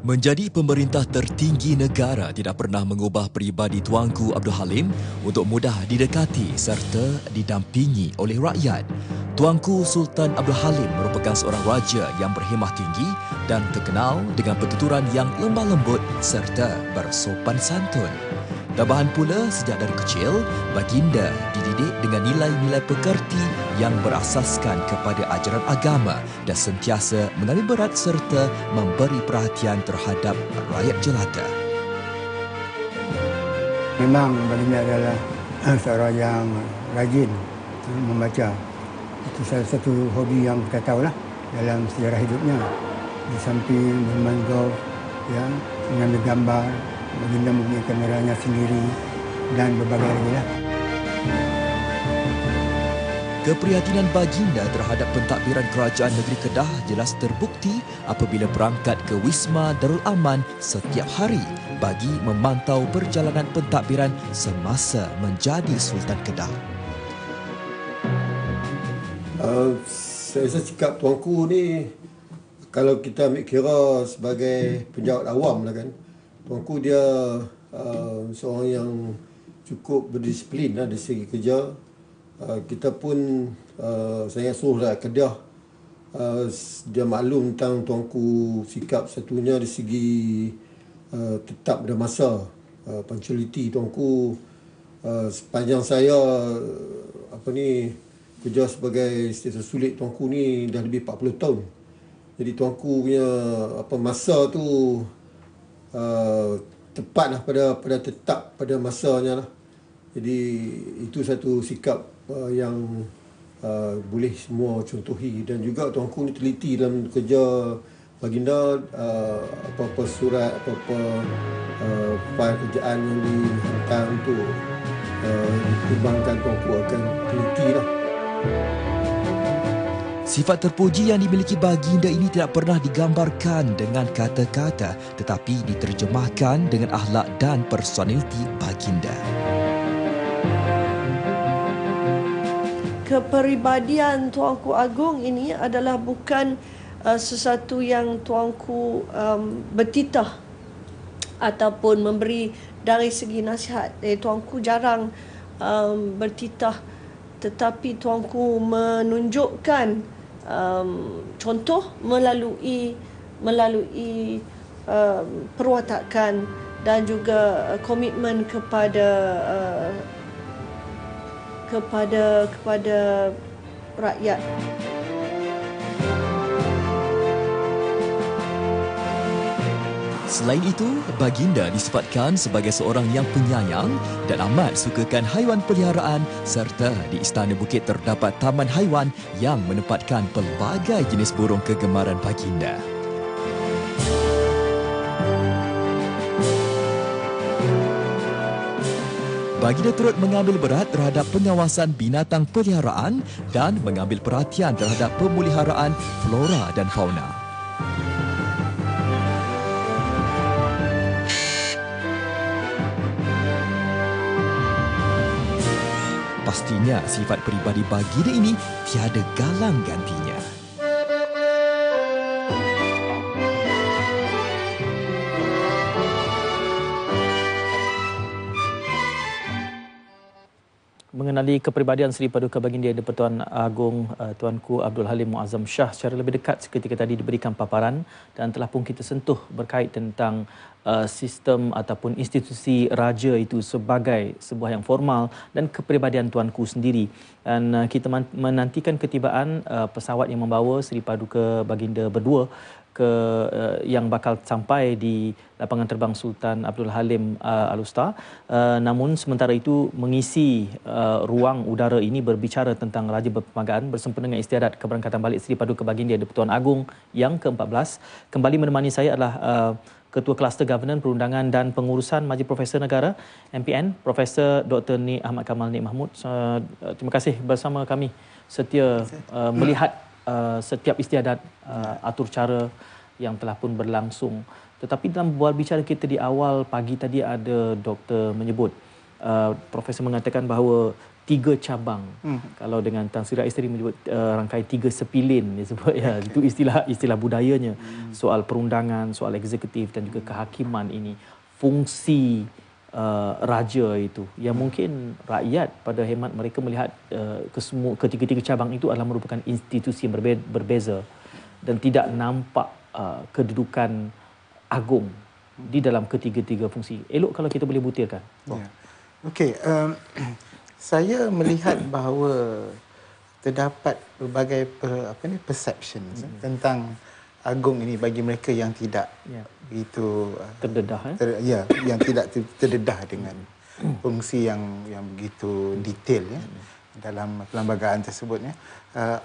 Menjadi pemerintah tertinggi negara tidak pernah mengubah peribadi Tuanku Abdul Halim untuk mudah didekati serta didampingi oleh rakyat. Tuanku Sultan Abdul Halim merupakan seorang raja yang berhemah tinggi dan terkenal dengan pertuturan yang lemah lembut serta bersopan santun. Tambahan pula, sejak dari kecil, baginda dididik dengan nilai-nilai pekerti yang berasaskan kepada ajaran agama dan sentiasa menarik berat serta memberi perhatian terhadap rakyat jelata. Memang baginda adalah antara yang rajin membaca. Itu salah satu hobi yang kita lah dalam sejarah hidupnya. Di samping bermain golf, ya, mengambil gambar, baginda mempunyai kameranya sendiri dan berbagai lagi lah. Thank Keprihatinan baginda terhadap pentadbiran kerajaan negeri Kedah jelas terbukti apabila berangkat ke Wisma Darul Aman setiap hari bagi memantau perjalanan pentadbiran semasa menjadi Sultan Kedah. Uh, saya rasa cakap tuanku ni kalau kita ambil kira sebagai penjawat awam lah kan tuanku dia uh, seorang yang cukup berdisiplin lah dari segi kerja Uh, kita pun uh, saya suruh lah Kedah uh, dia maklum tentang tuanku sikap satunya di segi uh, tetap dalam masa uh, punctuality tuanku uh, sepanjang saya uh, apa ni kerja sebagai setiausaha sulit tuanku ni dah lebih 40 tahun jadi tuanku punya apa masa tu uh, tepat lah pada pada tetap pada masanya lah jadi itu satu sikap uh, yang uh, boleh semua contohi dan juga tuanku ni teliti dalam kerja baginda uh, apa-apa surat apa-apa uh, kerjaan yang dihantar untuk uh, dikembangkan uh, tuanku akan teliti lah Sifat terpuji yang dimiliki baginda ini tidak pernah digambarkan dengan kata-kata tetapi diterjemahkan dengan ahlak dan personaliti baginda. Thank you kepribadian tuanku agung ini adalah bukan uh, sesuatu yang tuanku um, bertitah ataupun memberi dari segi nasihat eh, tuanku jarang um, bertitah tetapi tuanku menunjukkan um, contoh melalui melalui um, perwatakan dan juga uh, komitmen kepada uh, kepada kepada rakyat. Selain itu, Baginda disepatkan sebagai seorang yang penyayang dan amat sukakan haiwan peliharaan serta di Istana Bukit terdapat taman haiwan yang menempatkan pelbagai jenis burung kegemaran Baginda. baginda turut mengambil berat terhadap pengawasan binatang peliharaan dan mengambil perhatian terhadap pemuliharaan flora dan fauna. Pastinya sifat peribadi baginda ini tiada galang gantinya. ahli kepribadian Seri Paduka Baginda Yang Pertuan Agong eh, Tuanku Abdul Halim Muazzam Shah secara lebih dekat seketika tadi diberikan paparan dan telah pun kita sentuh berkait tentang eh, sistem ataupun institusi raja itu sebagai sebuah yang formal dan kepribadian tuanku sendiri dan eh, kita menantikan ketibaan pesawat yang membawa Seri Paduka Baginda berdua ke uh, yang bakal sampai di lapangan terbang Sultan Abdul Halim uh, Alusta. Uh, namun sementara itu mengisi uh, ruang udara ini berbicara tentang Raja Berpemagaan bersempena dengan istiadat keberangkatan balik Seri Paduka Baginda Dipertuan Agung yang ke-14. Kembali menemani saya adalah uh, Ketua Kluster Governance Perundangan dan Pengurusan Majlis Profesor Negara MPN Profesor Dr. Ni Ahmad Kamal Ni Mahmud. Uh, terima kasih bersama kami setia uh, melihat Uh, setiap istiadat uh, atur cara yang telah pun berlangsung. Tetapi dalam bual bicara kita di awal pagi tadi ada doktor menyebut uh, profesor mengatakan bahawa tiga cabang hmm. kalau dengan Tan Sri Isteri menyebut uh, rangkai tiga sepilin disebut ya okay. itu istilah istilah budayanya hmm. soal perundangan soal eksekutif dan juga kehakiman ini fungsi Uh, raja itu yang mungkin rakyat pada hemat mereka melihat uh, ketiga-tiga cabang itu adalah merupakan institusi yang berbe- berbeza dan tidak nampak uh, kedudukan agung di dalam ketiga-tiga fungsi. Elok kalau kita boleh butirkan. Yeah. Okey, um, saya melihat bahawa terdapat berbagai per, apa ni perception hmm tentang agung ini bagi mereka yang tidak ya. itu uh, terdedah ya, ter, ya yang tidak ter, terdedah dengan fungsi yang yang begitu detail ya, dalam perlembagaan tersebut ya. Uh,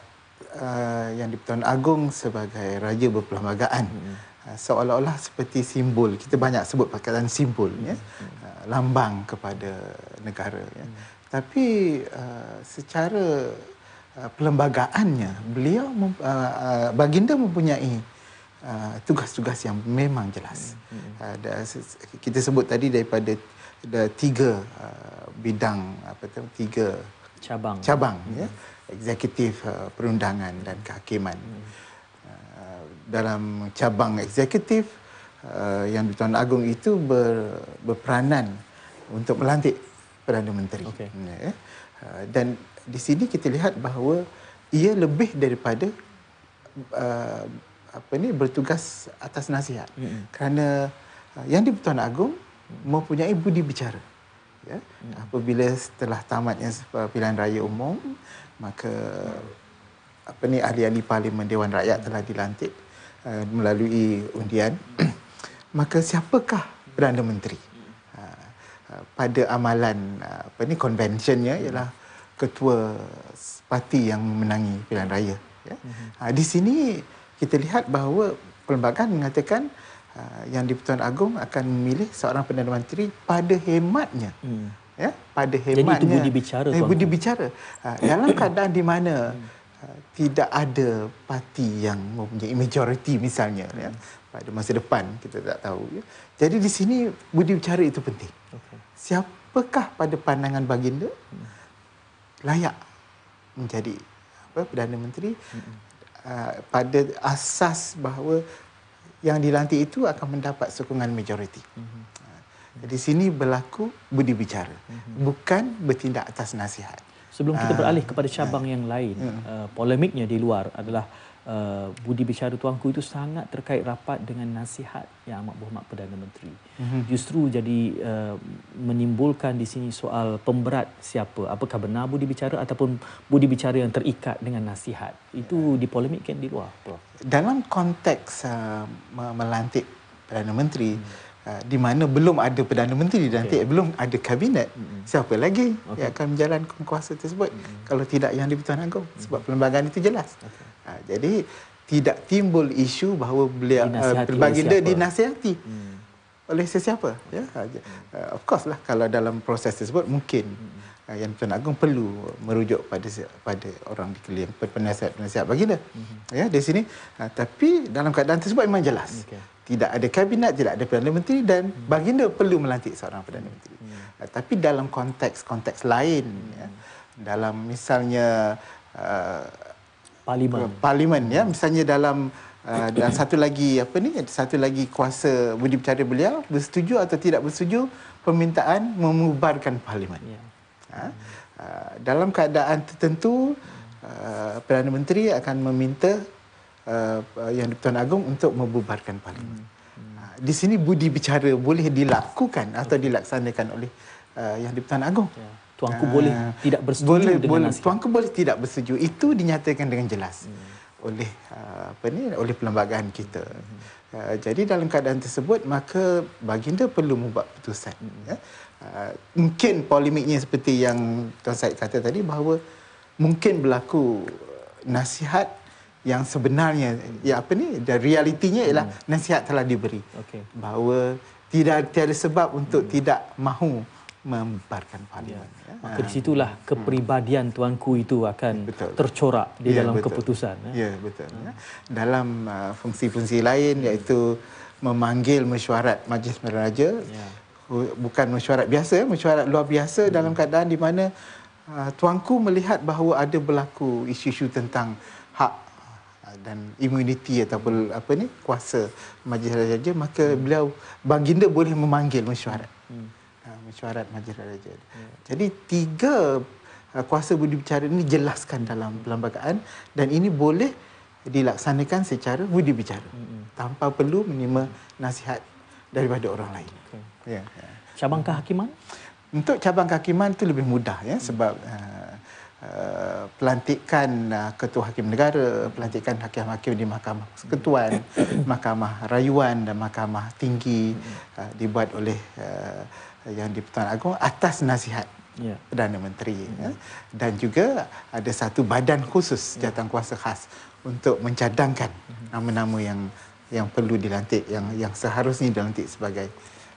Uh, yang dipertuan agung sebagai raja berperlembagaan hmm. uh, seolah-olah seperti simbol kita banyak sebut perkataan simbol ya. hmm. ya uh, lambang kepada negara ya hmm. tapi uh, secara uh, perlembagaannya beliau mem, uh, uh, baginda mempunyai Ah, tugas-tugas uh, yang memang jelas. Uh, kita sebut tadi daripada ada tiga uh, bidang apa tu tiga cabang cabang hmm ya eksekutif uh, perundangan dan kehakiman hmm uh, dalam cabang eksekutif uh, yang di Tuan Agung itu ber, berperanan untuk melantik perdana menteri okay. Hmm, ya uh, dan di sini kita lihat bahawa ia lebih daripada uh, apa ni bertugas atas nasihat. Mm-hmm. Kerana uh, yang di-Pertuan Agong mempunyai budi bicara. Ya. mm Apabila setelah tamatnya pilihan raya umum, maka mm apa ni ahli-ahli parlimen Dewan Rakyat mm telah dilantik uh, melalui undian. maka siapakah Perdana Menteri? Uh, uh, pada amalan uh, apa ni konvensyennya ialah ketua parti yang menangi pilihan raya ya. Mm-hmm. di sini kita lihat bahawa perlembagaan mengatakan uh, yang di-Pertuan Agong akan memilih seorang Perdana Menteri pada hematnya. Hmm. Ya, pada hematnya. Jadi itu budi bicara. Eh, budi bicara. Uh, dalam keadaan di mana uh, tidak ada parti yang mempunyai majoriti misalnya ya, hmm. ya, pada masa depan kita tak tahu. Ya. Jadi di sini budi bicara itu penting. Okay. Siapakah pada pandangan baginda hmm. layak menjadi apa, Perdana Menteri hmm. Ah, pada asas bahawa yang dilantik itu akan mendapat sokongan majoriti. Mm-hmm. Di sini berlaku budi bicara, mm-hmm. bukan bertindak atas nasihat. Sebelum kita ah, beralih kepada cabang yang lain, polemiknya di luar adalah uh, budi bicara tuanku itu sangat terkait rapat dengan nasihat yang amat berhormat Perdana Menteri. Mm-hmm. Justru jadi uh, menimbulkan di sini soal pemberat siapa, apakah benar budi bicara ataupun budi bicara yang terikat dengan nasihat. Itu ya. dipolemikkan di luar. Dalam konteks uh, melantik Perdana Menteri, mm-hmm. Ah, di mana belum ada Perdana Menteri dan okay. belum ada kabinet mm-hmm. siapa lagi okay. yang akan menjalankan kuasa tersebut mm-hmm. kalau tidak yang di-Pertuan Agong mm-hmm. sebab perlembagaan itu jelas okay. ha, ah, jadi tidak timbul isu bahawa beliau berbaginda ah, dinasihati uh, hmm. oleh sesiapa ya uh, of course lah kalau dalam proses tersebut mungkin hmm. yang Tuan Agong perlu merujuk pada pada orang dikelilingi penasihat-penasihat baginda hmm. ya di sini tapi dalam keadaan tersebut memang jelas okay tidak ada kabinet, tidak ada Perdana Menteri dan baginda perlu melantik seorang Perdana Menteri. Hmm. Uh, tapi dalam konteks-konteks lain, hmm. ya, dalam misalnya... Uh, Parlimen. Uh, Parlimen, ya. Misalnya dalam uh, dan satu lagi apa ni satu lagi kuasa budi bicara beliau bersetuju atau tidak bersetuju permintaan memubarkan parlimen. Ya. Ha? Uh, dalam keadaan tertentu uh, Perdana Menteri akan meminta Uh, uh, yang dipertuan agung untuk membubarkan parlimen. Hmm. Hmm. Ah, di sini budi bicara boleh dilakukan atau dilaksanakan oleh uh, yang dipertuan agung. Yeah. Tuanku boleh ah, tidak bersetuju boleh, dengan boleh, nasihat. Tuanku boleh tidak bersetuju. Itu dinyatakan dengan jelas hmm. oleh uh, apa ni oleh perlembagaan kita. Hmm. Aa, uh, jadi dalam keadaan tersebut maka baginda perlu membuat keputusan hmm. ya. Aa, mungkin polemiknya seperti yang Tuan Said kata tadi bahawa mungkin berlaku nasihat yang sebenarnya ya apa ni the realitinya ialah hmm. nasihat telah diberi okay. bahawa tidak tiada sebab untuk hmm. tidak mahu membubarkan parlimen ya. ya. maka di situlah hmm. kepribadian hmm. tuanku itu akan betul. tercorak di ya, dalam betul. keputusan ya, ya betul ya. hmm. dalam uh, fungsi-fungsi lain hmm. iaitu memanggil mesyuarat majlis meraja ya. bukan mesyuarat biasa mesyuarat luar biasa hmm. dalam keadaan di mana uh, tuanku melihat bahawa ada berlaku isu-isu tentang hak dan imuniti ataupun hmm. apa ni kuasa majlis raja-raja maka hmm. beliau baginda boleh memanggil mesyuarat. Hmm. Ha, mesyuarat majlis raja-raja. Yeah. Jadi tiga uh, kuasa budi bicara ini jelaskan dalam perlembagaan dan ini boleh dilaksanakan secara budi bicara hmm. tanpa perlu menerima nasihat daripada orang lain. Okay. Yeah. Cabang kehakiman? Untuk cabang kehakiman itu lebih mudah ya hmm. sebab uh, Eh, pelantikan uh, ketua hakim negara, pelantikan hakim-hakim di mahkamah ketuan, mahkamah rayuan dan mahkamah tinggi uh, dibuat oleh uh, yang di Pertuan Agong atas nasihat yeah. Perdana Menteri. Yeah. Hmm. Ya. Dan juga ada satu badan khusus ya. jatang kuasa khas untuk mencadangkan hmm. nama-nama yang yang perlu dilantik yang yang seharusnya dilantik sebagai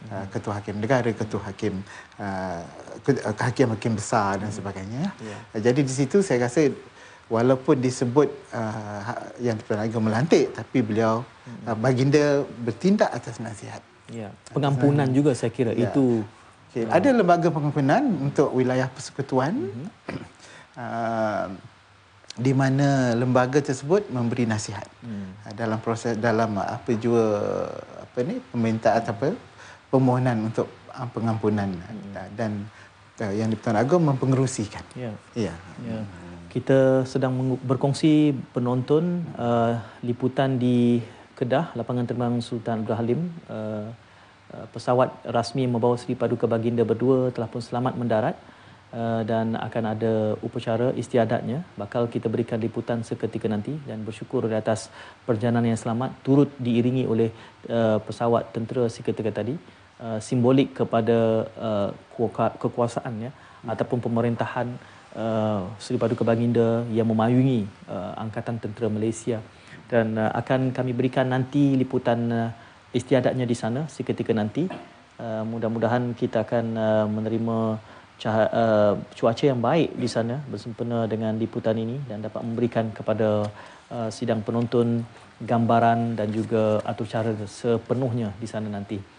Ah, ketua hakim negara, ketua hakim uh, ah, ah, hakim-hakim besar dan sebagainya. Yeah. Jadi di situ saya rasa walaupun disebut uh, yang terpilih melantik tapi beliau uh, baginda bertindak atas nasihat. Yeah. Pengampunan atas juga saya kira yeah. itu okay. uh, ada lembaga pengampunan untuk wilayah persekutuan. uh Uh, di mana lembaga tersebut memberi nasihat hmm. dalam proses dalam apa jua apa ni pemerintah atau apa permohonan untuk uh, pengampunan uh, dan uh, yang di Pertuan Agong mempengerusikan. Ya. Ya. ya. Kita sedang berkongsi penonton uh, liputan di Kedah, lapangan terbang Sultan Abdul Halim. Uh, pesawat rasmi membawa Sri Paduka Baginda berdua telah pun selamat mendarat. Eh, dan akan ada upacara istiadatnya bakal kita berikan liputan seketika nanti dan bersyukur di atas perjalanan yang selamat turut diiringi oleh eh, pesawat tentera seketika tadi eh, simbolik kepada kekuasaan ya ataupun pemerintahan uh, Seri Paduka Baginda yang memayungi angkatan tentera Malaysia dan akan kami berikan nanti liputan istiadatnya di sana seketika nanti mudah-mudahan kita akan menerima cah, uh, cuaca yang baik di sana bersempena dengan liputan ini dan dapat memberikan kepada uh, sidang penonton gambaran dan juga atur cara sepenuhnya di sana nanti.